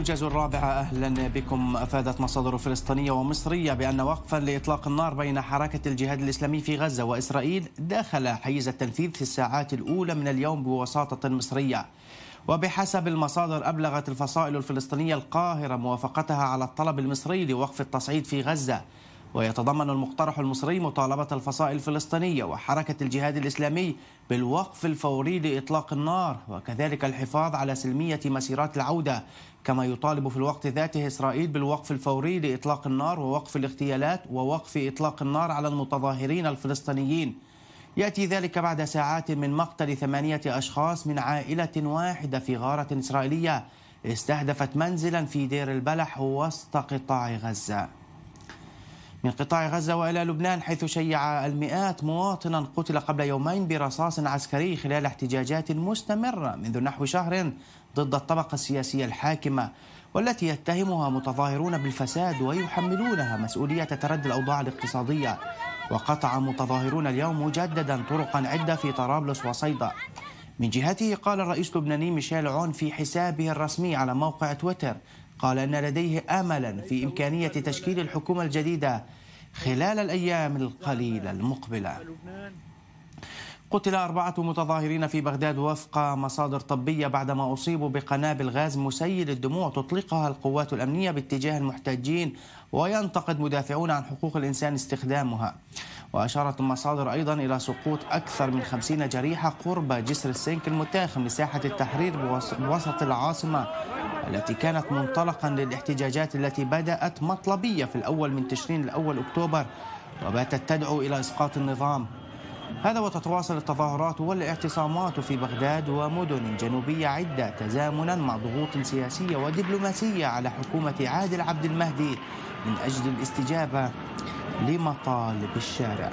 الموجز الرابع أهلا بكم أفادت مصادر فلسطينية ومصرية بأن وقفا لإطلاق النار بين حركة الجهاد الإسلامي في غزة وإسرائيل داخل حيز التنفيذ في الساعات الأولى من اليوم بوساطة مصرية وبحسب المصادر أبلغت الفصائل الفلسطينية القاهرة موافقتها على الطلب المصري لوقف التصعيد في غزة ويتضمن المقترح المصري مطالبة الفصائل الفلسطينية وحركة الجهاد الإسلامي بالوقف الفوري لإطلاق النار وكذلك الحفاظ على سلمية مسيرات العودة كما يطالب في الوقت ذاته إسرائيل بالوقف الفوري لإطلاق النار ووقف الاغتيالات ووقف إطلاق النار على المتظاهرين الفلسطينيين يأتي ذلك بعد ساعات من مقتل ثمانية أشخاص من عائلة واحدة في غارة إسرائيلية استهدفت منزلا في دير البلح وسط قطاع غزة من قطاع غزة وإلى لبنان حيث شيع المئات مواطنا قتل قبل يومين برصاص عسكري خلال احتجاجات مستمرة منذ نحو شهر ضد الطبقة السياسية الحاكمة والتي يتهمها متظاهرون بالفساد ويحملونها مسؤولية تردي الأوضاع الاقتصادية وقطع متظاهرون اليوم مجددا طرقا عدة في طرابلس وصيدا من جهته قال الرئيس اللبناني ميشيل عون في حسابه الرسمي على موقع تويتر قال أن لديه أملا في إمكانية تشكيل الحكومة الجديدة خلال الأيام القليلة المقبلة قتل أربعة متظاهرين في بغداد وفق مصادر طبية بعدما أصيبوا بقنابل غاز مسيل الدموع تطلقها القوات الأمنية باتجاه المحتجين وينتقد مدافعون عن حقوق الإنسان استخدامها وأشارت المصادر أيضا إلى سقوط أكثر من خمسين جريحة قرب جسر السنك المتاخم لساحة التحرير بوسط العاصمة التي كانت منطلقا للاحتجاجات التي بدأت مطلبية في الأول من تشرين الأول أكتوبر وباتت تدعو إلى إسقاط النظام هذا وتتواصل التظاهرات والاعتصامات في بغداد ومدن جنوبية عدة تزامنا مع ضغوط سياسية ودبلوماسية على حكومة عادل عبد المهدي من أجل الاستجابة لمطالب الشارع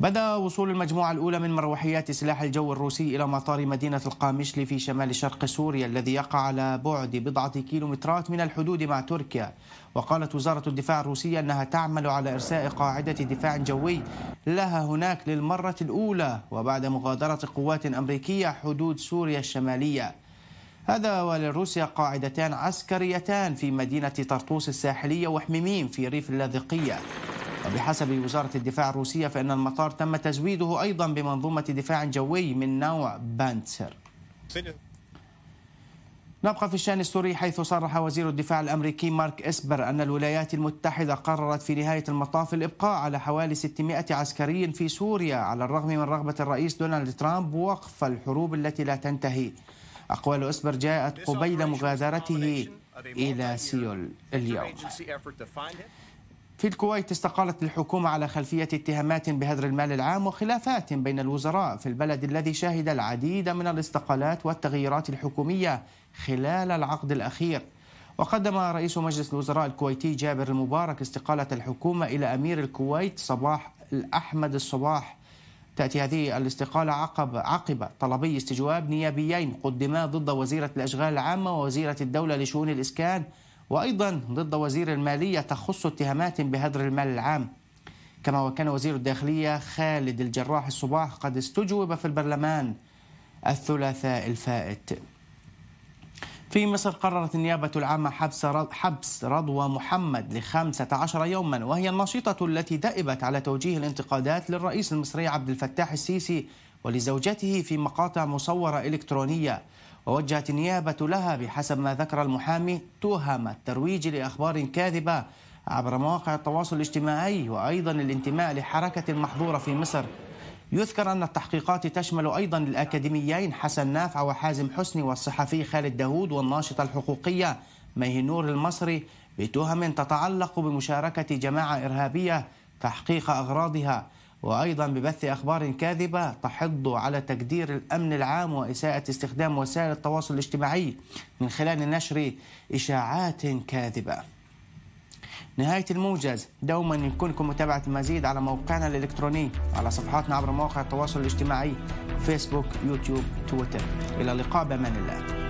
بدأ وصول المجموعة الأولى من مروحيات سلاح الجو الروسي إلى مطار مدينة القامشلي في شمال شرق سوريا الذي يقع على بعد بضعة كيلومترات من الحدود مع تركيا وقالت وزارة الدفاع الروسية أنها تعمل على إرساء قاعدة دفاع جوي لها هناك للمرة الأولى وبعد مغادرة قوات أمريكية حدود سوريا الشمالية هذا ولروسيا قاعدتان عسكريتان في مدينة طرطوس الساحلية وحميميم في ريف اللاذقية وبحسب وزارة الدفاع الروسية فإن المطار تم تزويده أيضا بمنظومة دفاع جوي من نوع بانتسر نبقى في الشان السوري حيث صرح وزير الدفاع الامريكي مارك اسبر ان الولايات المتحده قررت في نهايه المطاف الابقاء على حوالي 600 عسكري في سوريا على الرغم من رغبه الرئيس دونالد ترامب وقف الحروب التي لا تنتهي. اقوال اسبر جاءت قبيل مغادرته الى سيول اليوم. في الكويت استقالت الحكومة على خلفية اتهامات بهدر المال العام وخلافات بين الوزراء في البلد الذي شهد العديد من الاستقالات والتغييرات الحكومية خلال العقد الأخير وقدم رئيس مجلس الوزراء الكويتي جابر المبارك استقالة الحكومة إلى أمير الكويت صباح الأحمد الصباح تأتي هذه الاستقالة عقب عقب طلبي استجواب نيابيين قدما ضد وزيرة الأشغال العامة ووزيرة الدولة لشؤون الإسكان وأيضا ضد وزير المالية تخص اتهامات بهدر المال العام كما وكان وزير الداخلية خالد الجراح الصباح قد استجوب في البرلمان الثلاثاء الفائت في مصر قررت النيابة العامة حبس حبس رضوى محمد لخمسة عشر يوما وهي النشيطة التي دأبت على توجيه الانتقادات للرئيس المصري عبد الفتاح السيسي ولزوجته في مقاطع مصورة إلكترونية ووجهت النيابة لها بحسب ما ذكر المحامي تهم الترويج لأخبار كاذبة عبر مواقع التواصل الاجتماعي وأيضا الانتماء لحركة محظورة في مصر يذكر أن التحقيقات تشمل أيضا الأكاديميين حسن نافع وحازم حسني والصحفي خالد داود والناشطة الحقوقية نور المصري بتهم تتعلق بمشاركة جماعة إرهابية تحقيق أغراضها وأيضا ببث أخبار كاذبة تحض على تقدير الأمن العام وإساءة استخدام وسائل التواصل الاجتماعي من خلال نشر إشاعات كاذبة نهاية الموجز دوما يمكنكم متابعة المزيد على موقعنا الإلكتروني على صفحاتنا عبر مواقع التواصل الاجتماعي فيسبوك يوتيوب تويتر إلى اللقاء بأمان الله